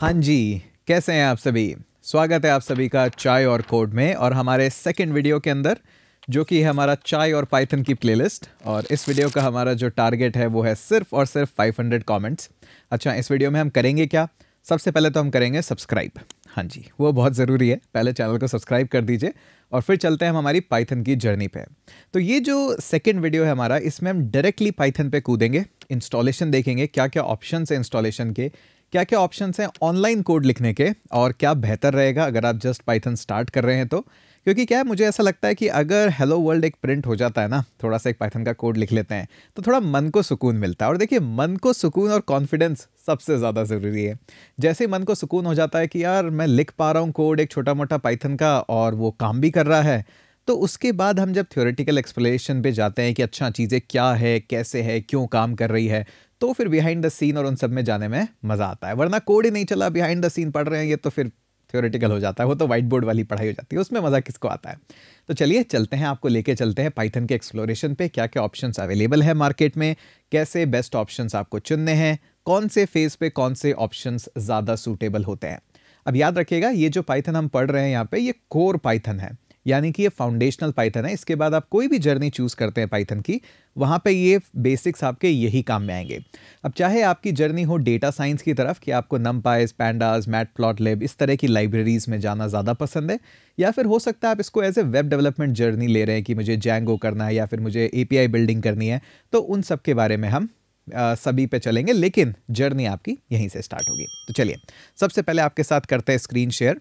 हाँ जी कैसे हैं आप सभी स्वागत है आप सभी का चाय और कोड में और हमारे सेकंड वीडियो के अंदर जो कि है हमारा चाय और पाइथन की प्लेलिस्ट और इस वीडियो का हमारा जो टारगेट है वो है सिर्फ और सिर्फ 500 कमेंट्स अच्छा इस वीडियो में हम करेंगे क्या सबसे पहले तो हम करेंगे सब्सक्राइब हाँ जी वो बहुत ज़रूरी है पहले चैनल को सब्सक्राइब कर दीजिए और फिर चलते हैं हम हमारी पाइथन की जर्नी पे तो ये जो सेकंड वीडियो है हमारा इसमें हम डायरेक्टली पाइथन पे कूदेंगे इंस्टॉलेशन देखेंगे क्या क्या ऑप्शन है इंस्टॉलेशन के क्या क्या ऑप्शन हैं ऑनलाइन कोड लिखने के और क्या बेहतर रहेगा अगर आप जस्ट पाइथन स्टार्ट कर रहे हैं तो क्योंकि क्या है मुझे ऐसा लगता है कि अगर हेलो वर्ल्ड एक प्रिंट हो जाता है ना थोड़ा सा एक पाइथन का कोड लिख लेते हैं तो थोड़ा मन को सुकून मिलता है और देखिए मन को सुकून और कॉन्फिडेंस सबसे ज़्यादा ज़रूरी है जैसे ही मन को सुकून हो जाता है कि यार मैं लिख पा रहा हूँ कोड एक छोटा मोटा पाइथन का और वो काम भी कर रहा है तो उसके बाद हम जब थ्योरेटिकल एक्सप्लेनेशन पे जाते हैं कि अच्छा चीज़ें क्या है कैसे है क्यों काम कर रही है तो फिर बिहाइंड द सीन और उन सब में जाने में मज़ा आता है वरना कोड ही नहीं चला बिहाइंड द सीन पढ़ रहे हैं ये तो फिर थियोरेटिकल हो जाता है वो तो व्हाइट बोर्ड वाली पढ़ाई हो जाती है उसमें मज़ा किसको आता है तो चलिए चलते हैं आपको लेके चलते हैं पाइथन के एक्सप्लोरेशन पे क्या क्या ऑप्शन अवेलेबल है मार्केट में कैसे बेस्ट ऑप्शन आपको चुनने हैं कौन से फेज़ पे कौन से ऑप्शन ज़्यादा सूटेबल होते हैं अब याद रखिएगा ये जो पाइथन हम पढ़ रहे हैं यहाँ पे ये कोर पाइथन है यानी कि ये फाउंडेशनल पाइथन है इसके बाद आप कोई भी जर्नी चूज़ करते हैं पाइथन की वहाँ पे ये बेसिक्स आपके यही काम में आएंगे अब चाहे आपकी जर्नी हो डेटा साइंस की तरफ कि आपको NumPy pandas matplotlib इस तरह की लाइब्रेरीज़ में जाना ज़्यादा पसंद है या फिर हो सकता है आप इसको as a web development journey ले रहे हैं कि मुझे जैंगो करना है या फिर मुझे ए बिल्डिंग करनी है तो उन सब के बारे में हम आ, सभी पे चलेंगे लेकिन जर्नी आपकी यहीं से स्टार्ट होगी तो चलिए सबसे पहले आपके साथ करते हैं स्क्रीन शेयर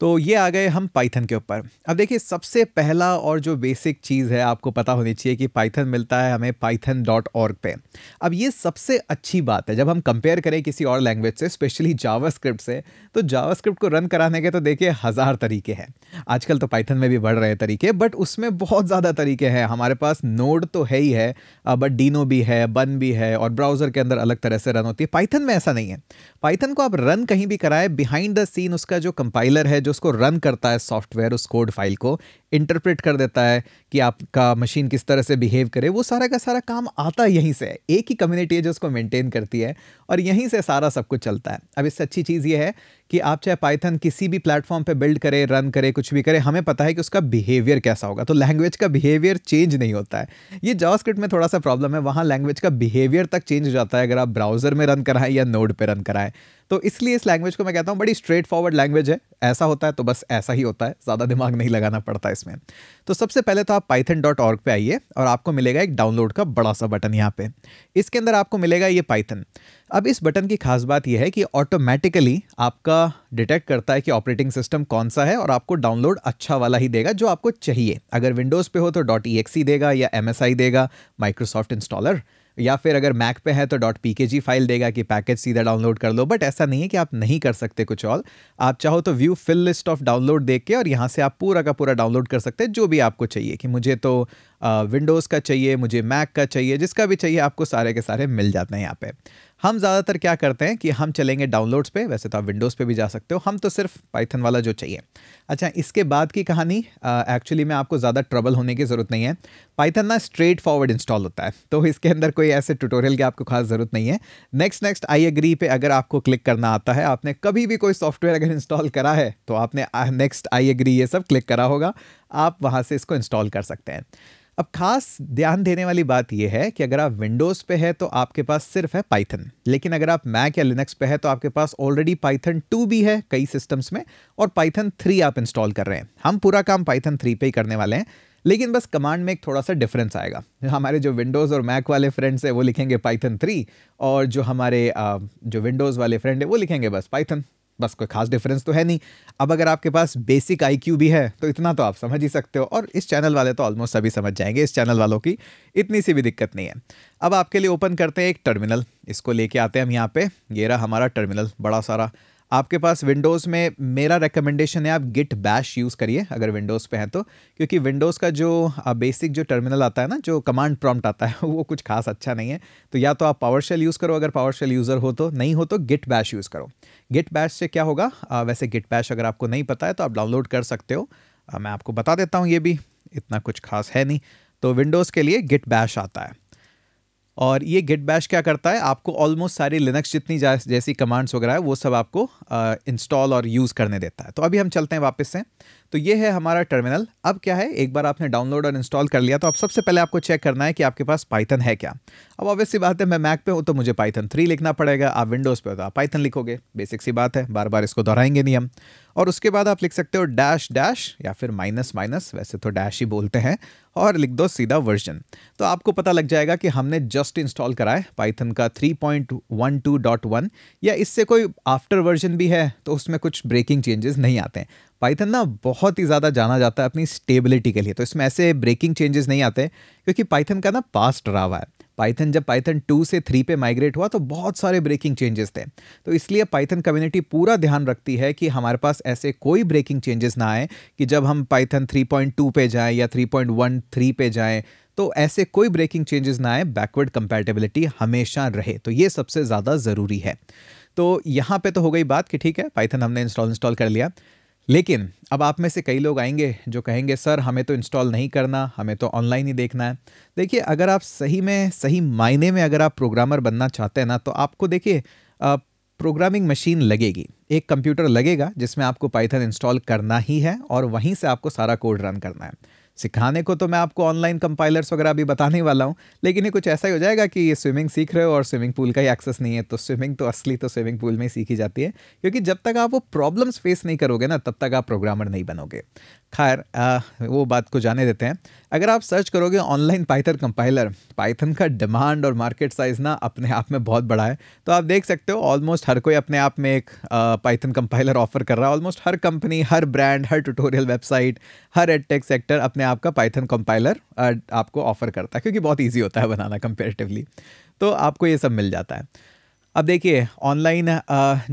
तो ये आ गए हम पाइथन के ऊपर अब देखिए सबसे पहला और जो बेसिक चीज़ है आपको पता होनी चाहिए कि पाइथन मिलता है हमें पाइथन डॉट ऑर्ग पे अब ये सबसे अच्छी बात है जब हम कंपेयर करें किसी और लैंग्वेज से स्पेशली जावास्क्रिप्ट से तो जावास्क्रिप्ट को रन कराने के तो देखिए हज़ार तरीके हैं आजकल तो पाइथन में भी बढ़ रहे तरीके बट उसमें बहुत ज़्यादा तरीके हैं हमारे पास नोड तो है ही है बट डीनो भी है बन भी है और ब्राउज़र के अंदर अलग तरह से रन होती है पाइथन में ऐसा नहीं है पाइथन को आप रन कहीं भी कराएं बिहाइंड द सीन उसका जो कंपाइलर है जो उसको रन करता है सॉफ्टवेयर उस कोड फाइल को इंटरप्रेट कर देता है कि आपका मशीन किस तरह से बिहेव करे वो सारा का सारा काम आता यहीं से एक ही कम्युनिटी है जो उसको मेंटेन करती है और यहीं से सारा सब कुछ चलता है अब इससे अच्छी चीज़ ये है कि आप चाहे पाइथन किसी भी प्लेटफॉर्म पे बिल्ड करें रन करें कुछ भी करें हमें पता है कि उसका बिहेवियर कैसा होगा तो लैंग्वेज का बिहेवियर चेंज नहीं होता है ये जावास्क्रिप्ट में थोड़ा सा प्रॉब्लम है वहाँ लैंग्वेज का बिहेवियर तक चेंज हो जाता है अगर आप ब्राउजर में रन कराएं या नोड पर रन कराएं तो इसलिए इस लैंग्वेज को मैं कहता हूँ बड़ी स्ट्रेट फॉरवर्ड लैंग्वेज है ऐसा होता है तो बस ऐसा ही होता है ज़्यादा दिमाग नहीं लगाना पड़ता है प्रोसेस में तो सबसे पहले तो आप पाइथन डॉट ऑर्ग पर आइए और आपको मिलेगा एक डाउनलोड का बड़ा सा बटन यहाँ पे इसके अंदर आपको मिलेगा ये पाइथन अब इस बटन की खास बात यह है कि ऑटोमेटिकली आपका डिटेक्ट करता है कि ऑपरेटिंग सिस्टम कौन सा है और आपको डाउनलोड अच्छा वाला ही देगा जो आपको चाहिए अगर विंडोज़ पे हो तो डॉट ई देगा या एम देगा माइक्रोसॉफ्ट इंस्टॉलर या फिर अगर मैक पे है तो डॉट पी फाइल देगा कि पैकेज सीधा डाउनलोड कर लो बट ऐसा नहीं है कि आप नहीं कर सकते कुछ ऑल आप चाहो तो view full list of download देख के और यहाँ से आप पूरा का पूरा डाउनलोड कर सकते हैं जो भी आपको चाहिए कि मुझे तो विंडोज़ का चाहिए मुझे मैक का चाहिए जिसका भी चाहिए आपको सारे के सारे मिल जाते हैं यहाँ पर हम ज़्यादातर क्या करते हैं कि हम चलेंगे डाउनलोड्स पे वैसे तो आप विंडोज़ पे भी जा सकते हो हम तो सिर्फ पाइथन वाला जो चाहिए अच्छा इसके बाद की कहानी एक्चुअली में आपको ज़्यादा ट्रबल होने की ज़रूरत नहीं है पाइथन ना स्ट्रेट फॉरवर्ड इंस्टॉल होता है तो इसके अंदर कोई ऐसे ट्यूटोरियल की आपको खास ज़रूरत नहीं है नेक्स्ट नेक्स्ट आई एग्री पे अगर आपको क्लिक करना आता है आपने कभी भी कोई सॉफ्टवेयर अगर इंस्टॉल करा है तो आपने नेक्स्ट आई एग्री ये सब क्लिक करा होगा आप वहाँ से इसको इंस्टॉल कर सकते हैं अब खास ध्यान देने वाली बात यह है कि अगर आप विंडोज़ पे है तो आपके पास सिर्फ है पाइथन लेकिन अगर आप मैक या लिनक्स पे है तो आपके पास ऑलरेडी पाइथन 2 भी है कई सिस्टम्स में और पाइथन 3 आप इंस्टॉल कर रहे हैं हम पूरा काम पाइथन 3 पे ही करने वाले हैं लेकिन बस कमांड में एक थोड़ा सा डिफरेंस आएगा हमारे जो विंडोज़ और मैक वाले फ्रेंड्स हैं वो लिखेंगे पाइथन थ्री और जो हमारे जो विंडोज़ वाले फ्रेंड है वो लिखेंगे बस पाइथन बस कोई खास डिफरेंस तो है नहीं अब अगर आपके पास बेसिक आई भी है तो इतना तो आप समझ ही सकते हो और इस चैनल वाले तो ऑलमोस्ट सभी समझ जाएंगे इस चैनल वालों की इतनी सी भी दिक्कत नहीं है अब आपके लिए ओपन करते हैं एक टर्मिनल इसको लेके आते हैं हम यहाँ पे ये रहा हमारा टर्मिनल बड़ा सारा आपके पास विंडोज़ में मेरा रिकमेंडेशन है आप गिट बैश यूज़ करिए अगर विंडोज़ पे हैं तो क्योंकि विंडोज़ का जो बेसिक जो टर्मिनल आता है ना जो कमांड प्रॉम्प्ट आता है वो कुछ खास अच्छा नहीं है तो या तो आप पावर शेल यूज़ करो अगर पावर शेल यूज़र हो तो नहीं हो तो गिट बैश यूज़ करो गिट बैश से क्या होगा आ, वैसे गिट बैश अगर आपको नहीं पता है तो आप डाउनलोड कर सकते हो आ, मैं आपको बता देता हूँ ये भी इतना कुछ खास है नहीं तो विंडोज़ के लिए गिट बैश आता है और ये गिट बैश क्या करता है आपको ऑलमोस्ट सारी लिनक्स जितनी जैसी कमांड्स वगैरह है वो सब आपको इंस्टॉल और यूज़ करने देता है तो अभी हम चलते हैं वापस से तो ये है हमारा टर्मिनल अब क्या है एक बार आपने डाउनलोड और इंस्टॉल कर लिया तो अब सबसे पहले आपको चेक करना है कि आपके पास पाइथन है क्या अब ऑब्वियसली बात है मैं मैक पे हूँ तो मुझे पाइथन थ्री लिखना पड़ेगा आप विंडोज़ पर तो आप पाइथन लिखोगे बेसिक सी बात है बार बार इसको दोहराएंगे नहीं हम और उसके बाद आप लिख सकते हो डैश डैश या फिर माइनस माइनस वैसे तो डैश ही बोलते हैं और लिख दो सीधा वर्जन तो आपको पता लग जाएगा कि हमने जस्ट इंस्टॉल करा है पाइथन का 3.12.1 या इससे कोई आफ्टर वर्जन भी है तो उसमें कुछ ब्रेकिंग चेंजेस नहीं आते हैं पाइथन ना बहुत ही ज़्यादा जाना जाता है अपनी स्टेबिलिटी के लिए तो इसमें ऐसे ब्रेकिंग चेंजेस नहीं आते क्योंकि पाइथन का ना पास्ट रहा हुआ है पाइथन जब पाइथन टू से थ्री पे माइग्रेट हुआ तो बहुत सारे ब्रेकिंग चेंजेस थे तो इसलिए पाइथन कम्युनिटी पूरा ध्यान रखती है कि हमारे पास ऐसे कोई ब्रेकिंग चेंजेस ना आए कि जब हम पाइथन 3.2 पे जाएं या 3.13 पे जाएं तो ऐसे कोई ब्रेकिंग चेंजेस ना आए बैकवर्ड कंपेटेबिलिटी हमेशा रहे तो ये सबसे ज़्यादा ज़रूरी है तो यहाँ पे तो हो गई बात कि ठीक है पाइथन हमने इंस्टॉल इंस्टॉल कर लिया लेकिन अब आप में से कई लोग आएंगे जो कहेंगे सर हमें तो इंस्टॉल नहीं करना हमें तो ऑनलाइन ही देखना है देखिए अगर आप सही में सही मायने में अगर आप प्रोग्रामर बनना चाहते हैं ना तो आपको देखिए प्रोग्रामिंग मशीन लगेगी एक कंप्यूटर लगेगा जिसमें आपको पाइथन इंस्टॉल करना ही है और वहीं से आपको सारा कोड रन करना है सिखाने को तो मैं आपको ऑनलाइन कंपाइलर्स वगैरह अभी बताने वाला हूँ लेकिन ये कुछ ऐसा ही हो जाएगा कि ये स्विमिंग सीख रहे हो और स्विमिंग पूल का ही एक्सेस नहीं है तो स्विमिंग तो असली तो स्विमिंग पूल में ही सीखी जाती है क्योंकि जब तक आप वो प्रॉब्लम्स फेस नहीं करोगे ना तब तक आप प्रोग्रामर नहीं बनोगे खैर वो बात को जाने देते हैं अगर आप सर्च करोगे ऑनलाइन पाइथन कंपाइलर पाइथन का डिमांड और मार्केट साइज़ ना अपने आप में बहुत बड़ा है तो आप देख सकते हो ऑलमोस्ट हर कोई अपने आप में एक पाइथन कंपाइलर ऑफर कर रहा है ऑलमोस्ट हर कंपनी हर ब्रांड हर ट्यूटोरियल वेबसाइट हर एडटेक सेक्टर अपने आप का पाइथन कंपाइलर आपको ऑफर करता है क्योंकि बहुत ईजी होता है बनाना कंपेरेटिवली तो आपको ये सब मिल जाता है अब देखिए ऑनलाइन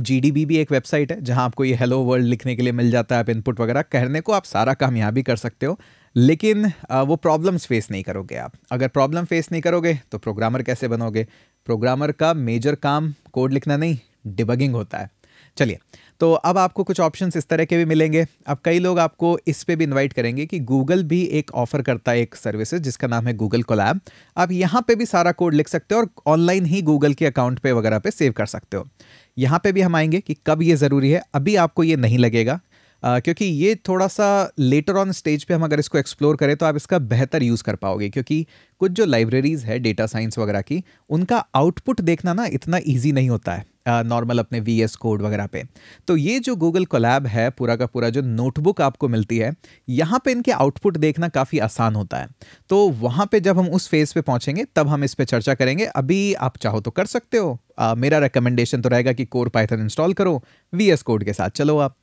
जी भी एक वेबसाइट है जहां आपको ये हेलो वर्ल्ड लिखने के लिए मिल जाता है आप इनपुट वगैरह कहने को आप सारा काम यहाँ भी कर सकते हो लेकिन आ, वो प्रॉब्लम्स फेस नहीं करोगे आप अगर प्रॉब्लम फेस नहीं करोगे तो प्रोग्रामर कैसे बनोगे प्रोग्रामर का मेजर काम कोड लिखना नहीं डिबगिंग होता है चलिए तो अब आपको कुछ ऑप्शन इस तरह के भी मिलेंगे अब कई लोग आपको इस पर भी इन्वाइट करेंगे कि गूगल भी एक ऑफर करता है एक सर्विसेज जिसका नाम है गूगल कोलैब आप यहाँ पे भी सारा कोड लिख सकते हो और ऑनलाइन ही गूगल के अकाउंट पे वगैरह पे सेव कर सकते हो यहाँ पे भी हम आएंगे कि कब ये ज़रूरी है अभी आपको ये नहीं लगेगा क्योंकि ये थोड़ा सा लेटर ऑन स्टेज पे हम अगर इसको एक्सप्लोर करें तो आप इसका बेहतर यूज़ कर पाओगे क्योंकि कुछ जो लाइब्रेरीज़ है डेटा साइंस वगैरह की उनका आउटपुट देखना ना इतना ईजी नहीं होता है नॉर्मल अपने वी एस कोड वगैरह पे तो ये जो गूगल कोलैब है पूरा का पूरा जो नोटबुक आपको मिलती है यहाँ पे इनके आउटपुट देखना काफ़ी आसान होता है तो वहाँ पे जब हम उस फेज़ पे पहुँचेंगे तब हम इस पर चर्चा करेंगे अभी आप चाहो तो कर सकते हो आ, मेरा रिकमेंडेशन तो रहेगा कि कोर पाइथन इंस्टॉल करो वी एस कोड के साथ चलो आप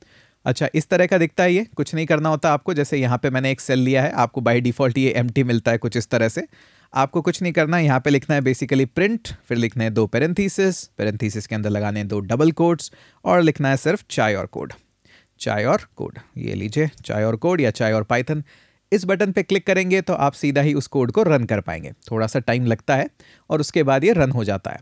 अच्छा इस तरह का दिखता है ये कुछ नहीं करना होता आपको जैसे यहाँ पे मैंने एक सेल लिया है आपको बाय डिफ़ॉल्ट ये एम मिलता है कुछ इस तरह से आपको कुछ नहीं करना है यहाँ पे लिखना है बेसिकली प्रिंट फिर लिखना है दो पेरेंथीसिस पेरेंथीसिस के अंदर लगाने दो डबल कोड्स और लिखना है सिर्फ चाय और कोड चाय और कोड ये लीजिए चाय और कोड या चाय और पाइथन इस बटन पे क्लिक करेंगे तो आप सीधा ही उस कोड को रन कर पाएंगे थोड़ा सा टाइम लगता है और उसके बाद ये रन हो जाता है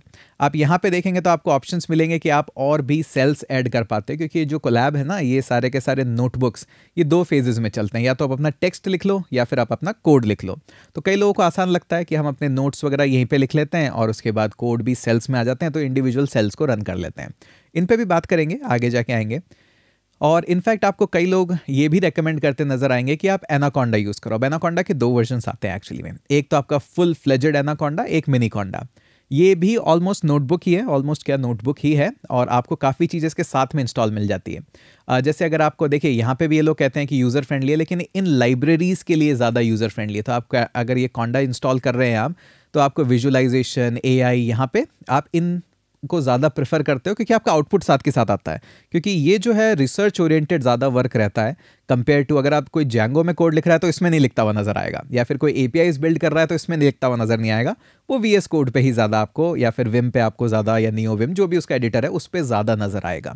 आप यहाँ पे देखेंगे तो आपको ऑप्शंस मिलेंगे कि आप और भी सेल्स ऐड कर पाते हैं क्योंकि जो कोलैब है ना ये सारे के सारे नोटबुक्स ये दो फेजेज में चलते हैं या तो आप अपना टेक्स्ट लिख लो या फिर आप अपना कोड लिख लो तो कई लोगों को आसान लगता है कि हम अपने नोट्स वगैरह यहीं पर लिख लेते हैं और उसके बाद कोड भी सेल्स में आ जाते हैं तो इंडिविजुअल सेल्स को रन कर लेते हैं इन पर भी बात करेंगे आगे जाके आएंगे और इनफैक्ट आपको कई लोग ये भी रेकमेंड करते नजर आएंगे कि आप एनाकोंडा यूज़ करो अब एनाकोंडा के दो वर्जन आते हैं एक्चुअली में एक तो आपका फुल फ्लेजेड एनाकोंडा एक मिनी कॉन्डा ये भी ऑलमोस्ट नोटबुक ही है ऑलमोस्ट क्या नोटबुक ही है और आपको काफ़ी चीज़ें इसके साथ में इंस्टॉल मिल जाती है जैसे अगर आपको देखिए यहाँ पे भी ये लोग कहते हैं कि यूज़र फ्रेंडली है लेकिन इन लाइब्रेरीज़ के लिए ज़्यादा यूज़र फ्रेंडली है तो आप अगर ये कॉन्डा इंस्टॉल कर रहे हैं आप तो आपको विजुअलाइजेशन ए आई यहाँ पर आप इन को ज़्यादा प्रेफर करते हो क्योंकि आपका आउटपुट साथ के साथ आता है क्योंकि ये जो है रिसर्च ओरिएंटेड ज़्यादा वर्क रहता है कंपेयर टू अगर आप कोई जैंगो में कोड लिख रहा है तो इसमें नहीं लिखता हुआ नजर आएगा या फिर कोई ए बिल्ड कर रहा है तो इसमें नहीं लिखता हुआ नजर नहीं आएगा वो वी एस कोड पर ही ज़्यादा आपको या फिर विम पे आपको ज़्यादा या नियो विम जो भी उसका एडिटर है उस पर ज़्यादा नजर आएगा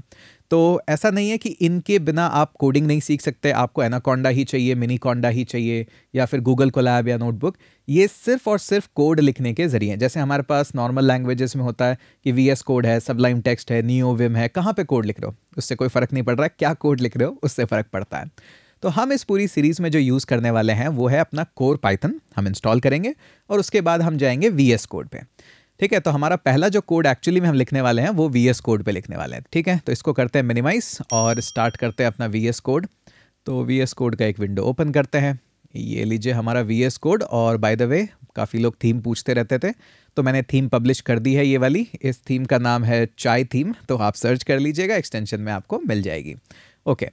तो ऐसा नहीं है कि इनके बिना आप कोडिंग नहीं सीख सकते आपको एनाकोंडा ही चाहिए मिनी कोंडा ही चाहिए या फिर गूगल कोलैब या नोटबुक ये सिर्फ और सिर्फ कोड लिखने के जरिए हैं जैसे हमारे पास नॉर्मल लैंग्वेजेस में होता है कि वी एस कोड है सबलाइम टेक्स्ट है नियो विम है कहाँ पर कोड लिख रहे हो उससे कोई फ़र्क नहीं पड़ रहा क्या कोड लिख रहे हो उससे फ़र्क पड़ता है तो हम इस पूरी सीरीज़ में जो यूज़ करने वाले हैं वो है अपना कोर पाइथन हम इंस्टॉल करेंगे और उसके बाद हम जाएंगे वी एस कोड पर ठीक है तो हमारा पहला जो कोड एक्चुअली में हम लिखने वाले हैं वो वी एस कोड पर लिखने वाले हैं ठीक है तो इसको करते हैं मिनिमाइज और स्टार्ट करते हैं अपना वी एस कोड तो वी एस कोड का एक विंडो ओपन करते हैं ये लीजिए हमारा वी एस कोड और बाय द वे काफ़ी लोग थीम पूछते रहते थे तो मैंने थीम पब्लिश कर दी है ये वाली इस थीम का नाम है चाय थीम तो आप सर्च कर लीजिएगा एक्सटेंशन में आपको मिल जाएगी ओके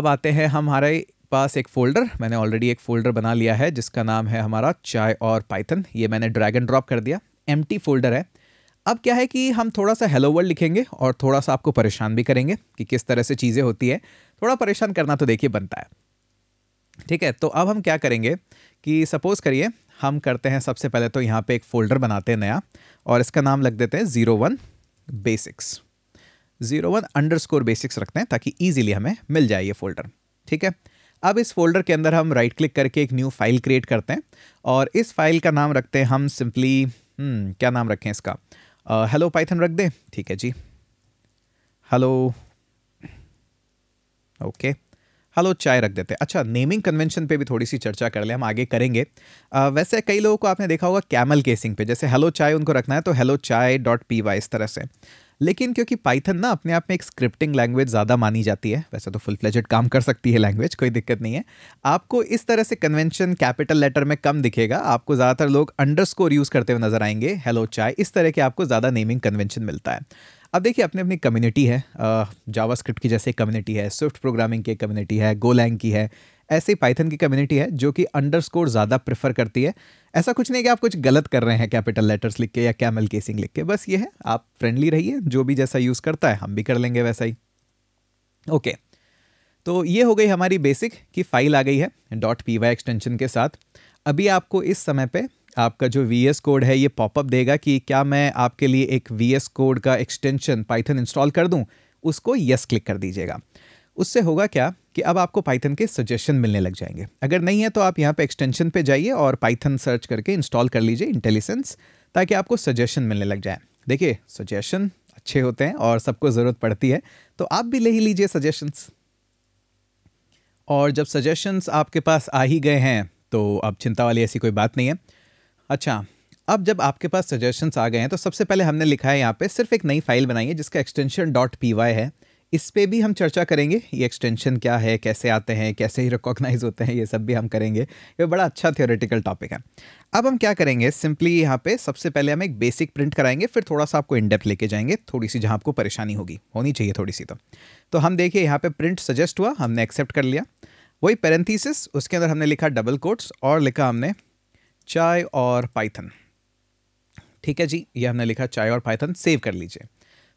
अब आते हैं हमारे पास एक फ़ोल्डर मैंने ऑलरेडी एक फ़ोल्डर बना लिया है जिसका नाम है हमारा चाय और पाइथन ये मैंने ड्रैग एंड ड्रॉप कर दिया एम फोल्डर है अब क्या है कि हम थोड़ा सा हेलो वर्ल्ड लिखेंगे और थोड़ा सा आपको परेशान भी करेंगे कि किस तरह से चीज़ें होती है थोड़ा परेशान करना तो देखिए बनता है ठीक है तो अब हम क्या करेंगे कि सपोज़ करिए हम करते हैं सबसे पहले तो यहाँ पे एक फोल्डर बनाते हैं नया और इसका नाम लग देते हैं zero one basics zero one underscore basics रखते हैं ताकि ईजिली हमें मिल जाए ये फोल्डर ठीक है अब इस फोल्डर के अंदर हम राइट क्लिक करके एक न्यू फाइल क्रिएट करते हैं और इस फाइल का नाम रखते हैं हम सिंपली हम्म, क्या नाम रखें इसका हेलो uh, पाइथन रख दें ठीक है जी हेलो ओके okay. हेलो चाय रख देते हैं अच्छा नेमिंग कन्वेंशन पे भी थोड़ी सी चर्चा कर ले हम आगे करेंगे आ, वैसे कई लोगों को आपने देखा होगा कैमल केसिंग पे जैसे हेलो चाय उनको रखना है तो हेलो चाय डॉट पी वाई इस तरह से लेकिन क्योंकि पाइथन ना अपने आप में एक स्क्रिप्टिंग लैंग्वेज ज़्यादा मानी जाती है वैसे तो फुल फ्लेजेड काम कर सकती है लैंग्वेज कोई दिक्कत नहीं है आपको इस तरह से कन्वेंशन कैपिटल लेटर में कम दिखेगा आपको ज़्यादातर लोग अंडर यूज़ करते हुए नजर आएंगे हेलो चाय इस तरह के आपको ज़्यादा नेमिंग कन्वेंशन मिलता है अब देखिए अपनी अपनी कम्युनिटी है जावास्क्रिप्ट की जैसे कम्युनिटी है स्विफ्ट प्रोग्रामिंग की कम्युनिटी है गोलैंग की है ऐसे पाइथन की कम्युनिटी है जो कि अंडर स्कोर ज़्यादा प्रेफर करती है ऐसा कुछ नहीं कि आप कुछ गलत कर रहे हैं कैपिटल लेटर्स लिख के या कैमल केसिंग लिख के बस ये है आप फ्रेंडली रहिए जो भी जैसा यूज़ करता है हम भी कर लेंगे वैसा ही ओके तो ये हो गई हमारी बेसिक कि फाइल आ गई है डॉट पी एक्सटेंशन के साथ अभी आपको इस समय पे आपका जो वी कोड है ये पॉपअप देगा कि क्या मैं आपके लिए एक वी कोड का एक्सटेंशन पाइथन इंस्टॉल कर दूँ उसको यस क्लिक कर दीजिएगा उससे होगा क्या कि अब आपको पाइथन के सजेशन मिलने लग जाएंगे अगर नहीं है तो आप यहाँ पे एक्सटेंशन पे जाइए और पाइथन सर्च करके इंस्टॉल कर लीजिए इंटेलिजेंस ताकि आपको सजेशन मिलने लग जाए देखिए सजेशन अच्छे होते हैं और सबको ज़रूरत पड़ती है तो आप भी ले ही लीजिए सजेशंस और जब सजेशंस आपके पास आ ही गए हैं तो अब चिंता वाली ऐसी कोई बात नहीं है अच्छा अब जब आपके पास सजेशंस आ गए हैं तो सबसे पहले हमने लिखा है यहाँ पे सिर्फ एक नई फाइल बनाई है जिसका एक्सटेंशन डॉट पी वाई है इस पर भी हम चर्चा करेंगे ये एक्सटेंशन क्या है कैसे आते हैं कैसे ही रिकॉग्नाइज होते हैं ये सब भी हम करेंगे ये बड़ा अच्छा थियोरेटिकल टॉपिक है अब हम क्या करेंगे सिंपली यहाँ पे सबसे पहले हम एक बेसिक प्रिंट कराएंगे फिर थोड़ा सा आपको इनडेप्थ लेके जाएंगे थोड़ी सी जहाँ आपको परेशानी होगी होनी चाहिए थोड़ी सी तो तो हम देखिए यहाँ पर प्रिंट सजेस्ट हुआ हमने एक्सेप्ट कर लिया वही पेरेंथीसिस उसके अंदर हमने लिखा डबल कोट्स और लिखा हमने चाय और पाइथन ठीक है जी ये हमने लिखा चाय और पाइथन सेव कर लीजिए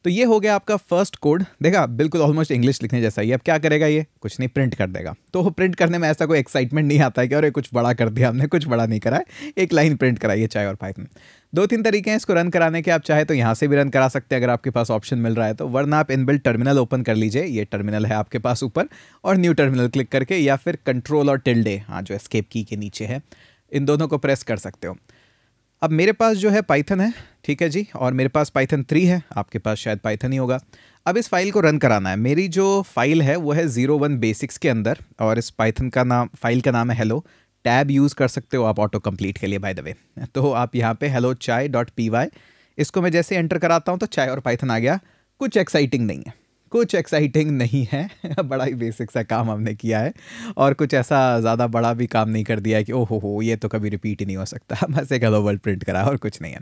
तो ये हो गया आपका फर्स्ट कोड देखा बिल्कुल ऑलमोस्ट इंग्लिश लिखने जैसा ही अब क्या करेगा ये कुछ नहीं प्रिंट कर देगा तो प्रिंट करने में ऐसा कोई एक्साइटमेंट नहीं आता है कि अरे कुछ बड़ा कर दिया हमने कुछ बड़ा नहीं करा है एक लाइन प्रिंट कराइए चाय और पाइथन दो तीन तरीके हैं इसको रन कराने के आप चाहे तो यहाँ से भी रन करा सकते हैं अगर आपके पास ऑप्शन मिल रहा है तो वरना आप इन टर्मिनल ओपन कर लीजिए ये टर्मिनल है आपके पास ऊपर और न्यू टर्मिनल क्लिक करके या फिर कंट्रोल और टिल्डे हाँ जो स्केप की के नीचे है इन दोनों को प्रेस कर सकते हो अब मेरे पास जो है पाइथन है ठीक है जी और मेरे पास पाइथन थ्री है आपके पास शायद पाइथन ही होगा अब इस फाइल को रन कराना है मेरी जो फाइल है वो है ज़ीरो वन बेसिक्स के अंदर और इस पाइथन का नाम फाइल का नाम है हेलो टैब यूज़ कर सकते हो आप ऑटो कंप्लीट के लिए बाय द वे तो आप यहाँ पे हेलो चाय डॉट पी वाई इसको मैं जैसे एंटर कराता हूँ तो चाय और पाइथन आ गया कुछ एक्साइटिंग नहीं है कुछ एक्साइटिंग नहीं है बड़ा ही बेसिक सा काम हमने किया है और कुछ ऐसा ज़्यादा बड़ा भी काम नहीं कर दिया है कि ओहो हो ये तो कभी रिपीट ही नहीं हो सकता बस एक हेलो वर्ल्ड प्रिंट करा और कुछ नहीं है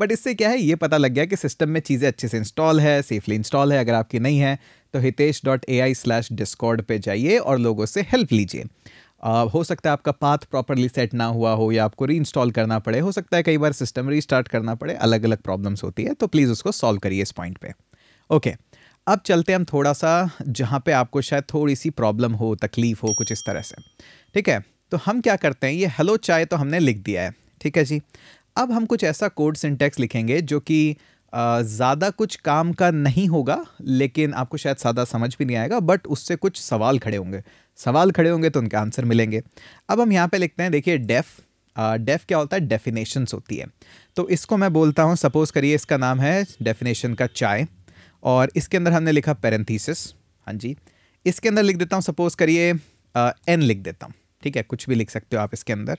बट इससे क्या है ये पता लग गया कि सिस्टम में चीज़ें अच्छे से इंस्टॉल है सेफली इंस्टॉल है अगर आपकी नहीं है तो Hitesh dot A I slash Discord पर जाइए और लोगों से हेल्प लीजिए Uh, हो सकता है आपका पाथ प्रॉपरली सेट ना हुआ हो या आपको रीइंस्टॉल करना पड़े हो सकता है कई बार सिस्टम रीस्टार्ट करना पड़े अलग अलग प्रॉब्लम्स होती है तो प्लीज़ उसको सॉल्व करिए इस पॉइंट पे ओके okay. अब चलते हम थोड़ा सा जहाँ पे आपको शायद थोड़ी सी प्रॉब्लम हो तकलीफ़ हो कुछ इस तरह से ठीक है तो हम क्या करते हैं ये हेलो चाय तो हमने लिख दिया है ठीक है जी अब हम कुछ ऐसा कोड सिंटेक्स लिखेंगे जो कि ज़्यादा कुछ काम का नहीं होगा लेकिन आपको शायद सादा समझ भी नहीं आएगा बट उससे कुछ सवाल खड़े होंगे सवाल खड़े होंगे तो उनके आंसर मिलेंगे अब हम यहाँ पे लिखते हैं देखिए डेफ डेफ क्या होता है डेफिनेशंस होती है तो इसको मैं बोलता हूँ सपोज़ करिए इसका नाम है डेफिनेशन का चाय और इसके अंदर हमने लिखा पैरेंथीसिस हाँ जी इसके अंदर लिख देता हूँ सपोज करिए एन लिख देता हूँ ठीक है कुछ भी लिख सकते हो आप इसके अंदर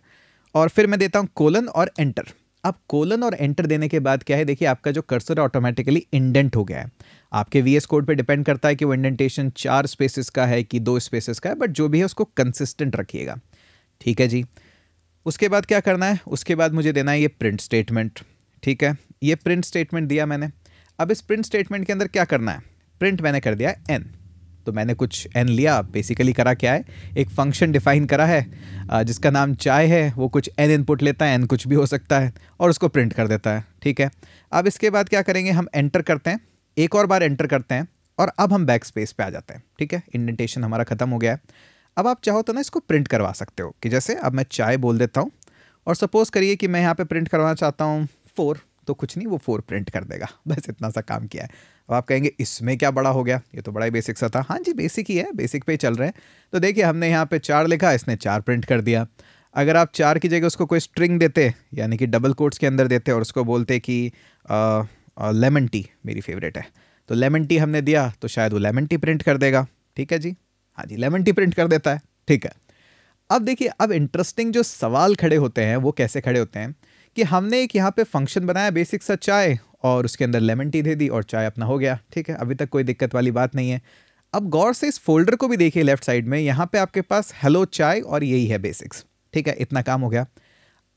और फिर मैं देता हूँ कोलन और एंटर अब कोलन और एंटर देने के बाद क्या है देखिए आपका जो कर्सर है ऑटोमेटिकली इंडेंट हो गया है आपके वी कोड पे डिपेंड करता है कि वो इंडेंटेशन चार स्पेसिस का है कि दो स्पेसिस का है बट जो भी है उसको कंसिस्टेंट रखिएगा ठीक है जी उसके बाद क्या करना है उसके बाद मुझे देना है ये प्रिंट स्टेटमेंट ठीक है ये प्रिंट स्टेटमेंट दिया मैंने अब इस प्रिंट स्टेटमेंट के अंदर क्या करना है प्रिंट मैंने कर दिया एन तो मैंने कुछ एन लिया बेसिकली करा क्या है एक फंक्शन डिफाइन करा है जिसका नाम चाय है वो कुछ एन इनपुट लेता है एन कुछ भी हो सकता है और उसको प्रिंट कर देता है ठीक है अब इसके बाद क्या करेंगे हम एंटर करते हैं एक और बार एंटर करते हैं और अब हम बैक स्पेस पर आ जाते हैं ठीक है इंडेंटेशन हमारा ख़त्म हो गया है अब आप चाहो तो ना इसको प्रिंट करवा सकते हो कि जैसे अब मैं चाय बोल देता हूँ और सपोज़ करिए कि मैं यहाँ पर प्रिंट करवाना चाहता हूँ फोर तो कुछ नहीं वो फोर प्रिंट कर देगा बस इतना सा काम किया है अब आप कहेंगे इसमें क्या बड़ा हो गया ये तो बड़ा ही बेसिक सा था हाँ जी बेसिक ही है बेसिक पे ही चल रहे हैं तो देखिए हमने यहाँ पे चार लिखा इसने चार प्रिंट कर दिया अगर आप चार की जगह उसको कोई स्ट्रिंग देते यानी कि डबल कोट्स के अंदर देते और उसको बोलते कि लेमन टी मेरी फेवरेट है तो लेमन टी हमने दिया तो शायद वो लेमन टी प्रिंट कर देगा ठीक है जी हाँ जी लेमन टी प्रिंट कर देता है ठीक है अब देखिए अब इंटरेस्टिंग जो सवाल खड़े होते हैं वो कैसे खड़े होते हैं कि हमने एक यहाँ पे फंक्शन बनाया बेसिक सा चाय और उसके अंदर लेमन टी दे दी और चाय अपना हो गया ठीक है अभी तक कोई दिक्कत वाली बात नहीं है अब गौर से इस फोल्डर को भी देखिए लेफ्ट साइड में यहाँ पे आपके पास हेलो चाय और यही है बेसिक्स ठीक है इतना काम हो गया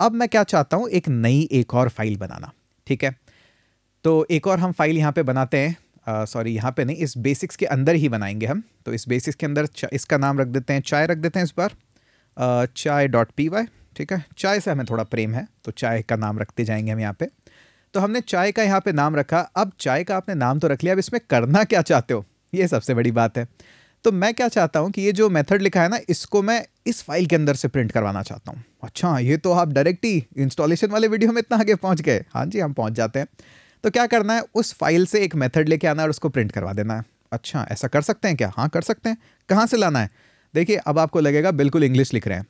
अब मैं क्या चाहता हूँ एक नई एक और फाइल बनाना ठीक है तो एक और हम फाइल यहाँ पे बनाते हैं सॉरी यहाँ पे नहीं इस बेसिक्स के अंदर ही बनाएंगे हम तो इस बेसिक्स के अंदर इसका नाम रख देते हैं चाय रख देते हैं इस बार चाय डॉट पी वाई ठीक है चाय से हमें थोड़ा प्रेम है तो चाय का नाम रखते जाएंगे हम यहाँ पे तो हमने चाय का यहाँ पे नाम रखा अब चाय का आपने नाम तो रख लिया अब इसमें करना क्या चाहते हो ये सबसे बड़ी बात है तो मैं क्या चाहता हूँ कि ये जो मेथड लिखा है ना इसको मैं इस फाइल के अंदर से प्रिंट करवाना चाहता हूँ अच्छा ये तो आप डायरेक्ट ही इंस्टॉलेशन वाले वीडियो में इतना आगे पहुँच गए हाँ जी हम पहुँच जाते हैं तो क्या करना है उस फाइल से एक मेथड लेके आना है और उसको प्रिंट करवा देना है अच्छा ऐसा कर सकते हैं क्या हाँ कर सकते हैं कहाँ से लाना है देखिए अब आपको लगेगा बिल्कुल इंग्लिश लिख रहे हैं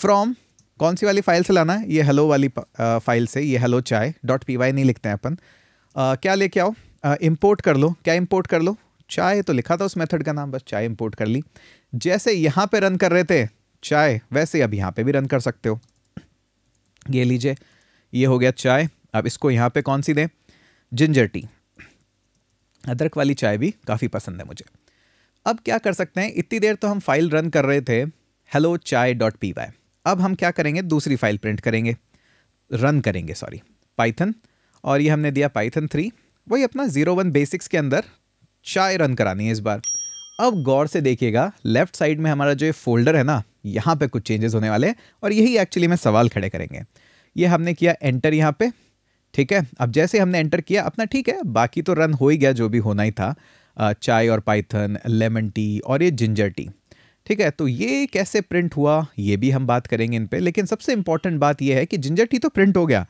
फ्रॉम कौन सी वाली फाइल से लाना है ये हेलो वाली फाइल uh, से ये हेलो चाय डॉट पी वाई नहीं लिखते हैं अपन uh, क्या लेके आओ इम्पोर्ट uh, कर लो क्या इम्पोर्ट कर लो चाय तो लिखा था उस मेथड का नाम बस चाय इम्पोर्ट कर ली जैसे यहाँ पे रन कर रहे थे चाय वैसे अब यहाँ पे भी रन कर सकते हो ये लीजिए ये हो गया चाय अब इसको यहाँ पे कौन सी दें जिंजर टी अदरक वाली चाय भी काफ़ी पसंद है मुझे अब क्या कर सकते हैं इतनी देर तो हम फाइल रन कर रहे थे हेलो चाय डॉट पी वाई अब हम क्या करेंगे दूसरी फाइल प्रिंट करेंगे रन करेंगे सॉरी पाइथन और ये हमने दिया पाइथन थ्री वही अपना जीरो वन बेसिक्स के अंदर चाय रन करानी है इस बार अब गौर से देखिएगा लेफ्ट साइड में हमारा जो फोल्डर है ना यहाँ पे कुछ चेंजेस होने वाले हैं और यही एक्चुअली में सवाल खड़े करेंगे ये हमने किया एंटर यहाँ पे ठीक है अब जैसे हमने एंटर किया अपना ठीक है बाकी तो रन हो ही गया जो भी होना ही था चाय और पाइथन लेमन टी और ये जिंजर टी ठीक है तो ये कैसे प्रिंट हुआ ये भी हम बात करेंगे इन पर लेकिन सबसे इंपॉर्टेंट बात यह है कि जिंजर टी तो प्रिंट हो गया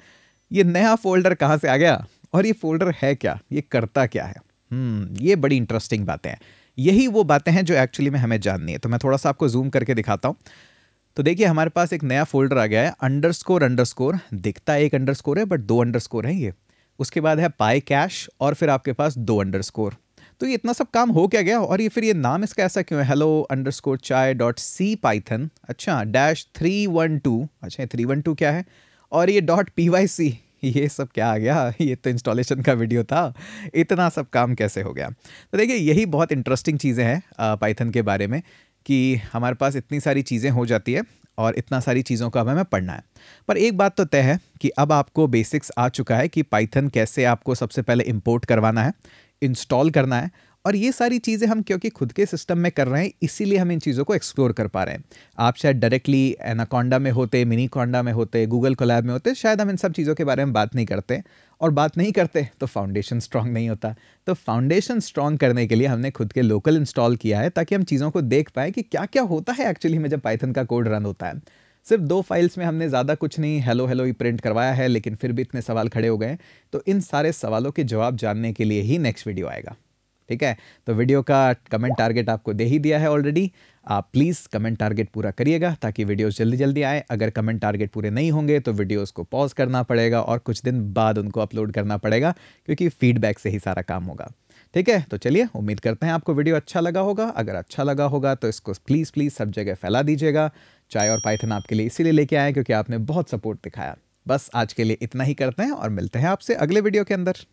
ये नया फोल्डर कहाँ से आ गया और ये फोल्डर है क्या ये करता क्या है हम्म, ये बड़ी इंटरेस्टिंग बातें हैं यही वो बातें हैं जो एक्चुअली में हमें जाननी है तो मैं थोड़ा सा आपको जूम करके दिखाता हूँ तो देखिए हमारे पास एक नया फोल्डर आ गया है अंडर स्कोर अंडर स्कोर दिखता एक अंडर स्कोर है बट दो अंडर स्कोर है ये उसके बाद है पाई कैश और फिर आपके पास दो अंडर स्कोर तो ये इतना सब काम हो क्या गया और ये फिर ये नाम इसका ऐसा क्यों है hello underscore chai dot C Python अच्छा डैश थ्री वन टू अच्छा ये थ्री वन टू क्या है और ये डॉट पी वाई सी ये सब क्या आ गया ये तो इंस्टॉलेशन का वीडियो था इतना सब काम कैसे हो गया तो देखिए यही बहुत इंटरेस्टिंग चीज़ें हैं पाइथन के बारे में कि हमारे पास इतनी सारी चीज़ें हो जाती है और इतना सारी चीज़ों का अब हमें पढ़ना है पर एक बात तो तय है कि अब आपको बेसिक्स आ चुका है कि पाइथन कैसे आपको सबसे पहले इंपोर्ट करवाना है इंस्टॉल करना है और ये सारी चीज़ें हम क्योंकि खुद के सिस्टम में कर रहे हैं इसीलिए हम इन चीज़ों को एक्सप्लोर कर पा रहे हैं आप शायद डायरेक्टली एनाकोंडा में होते मिनी कोंडा में होते गूगल कोलैब में होते शायद हम इन सब चीज़ों के बारे में बात नहीं करते और बात नहीं करते तो फाउंडेशन स्ट्रांग नहीं होता तो फाउंडेशन स्ट्रांग करने के लिए हमने खुद के लोकल इंस्टॉल किया है ताकि हम चीज़ों को देख पाएँ कि क्या क्या होता है एक्चुअली में जब पाइथन का कोड रन होता है सिर्फ दो फाइल्स में हमने ज़्यादा कुछ नहीं हेलो हेलो ही प्रिंट करवाया है लेकिन फिर भी इतने सवाल खड़े हो गए तो इन सारे सवालों के जवाब जानने के लिए ही नेक्स्ट वीडियो आएगा ठीक है तो वीडियो का कमेंट टारगेट आपको दे ही दिया है ऑलरेडी आप प्लीज़ कमेंट टारगेट पूरा करिएगा ताकि वीडियोस जल्दी जल्दी आए अगर कमेंट टारगेट पूरे नहीं होंगे तो वीडियोस को पॉज करना पड़ेगा और कुछ दिन बाद उनको अपलोड करना पड़ेगा क्योंकि फीडबैक से ही सारा काम होगा ठीक है तो चलिए उम्मीद करते हैं आपको वीडियो अच्छा लगा होगा अगर अच्छा लगा होगा तो इसको प्लीज़ प्लीज़ सब जगह फैला दीजिएगा चाय और पाइथन आपके लिए इसीलिए लेके आए क्योंकि आपने बहुत सपोर्ट दिखाया बस आज के लिए इतना ही करते हैं और मिलते हैं आपसे अगले वीडियो के अंदर